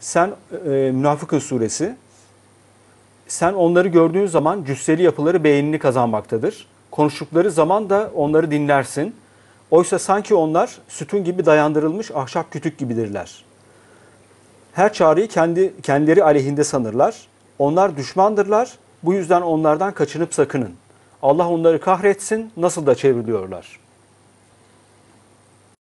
sen e, Münafıkın suresi sen onları gördüğün zaman cüsseli yapıları beğenini kazanmaktadır. Konuştukları zaman da onları dinlersin. Oysa sanki onlar sütun gibi dayandırılmış ahşap kütük gibidirler. Her çağrıyı kendi kendileri aleyhinde sanırlar. Onlar düşmandırlar. Bu yüzden onlardan kaçınıp sakının. Allah onları kahretsin. Nasıl da çevriliyorlar.''